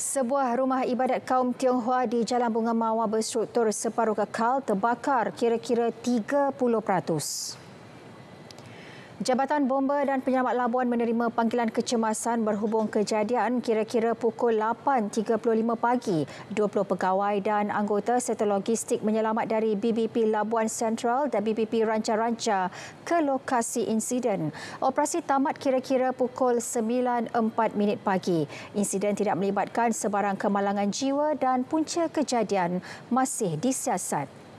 Sebuah rumah ibadat kaum Tionghoa di Jalan Bunga Mawar berstruktur separuh kekal terbakar kira-kira 30%. Jabatan Bomba dan Penyelamat Labuan menerima panggilan kecemasan berhubung kejadian kira-kira pukul 8.35 pagi. 20 pegawai dan anggota serta logistik menyelamat dari BBP Labuan Central dan BBP Ranca-Ranca ke lokasi insiden. Operasi tamat kira-kira pukul 9.04 pagi. Insiden tidak melibatkan sebarang kemalangan jiwa dan punca kejadian masih disiasat.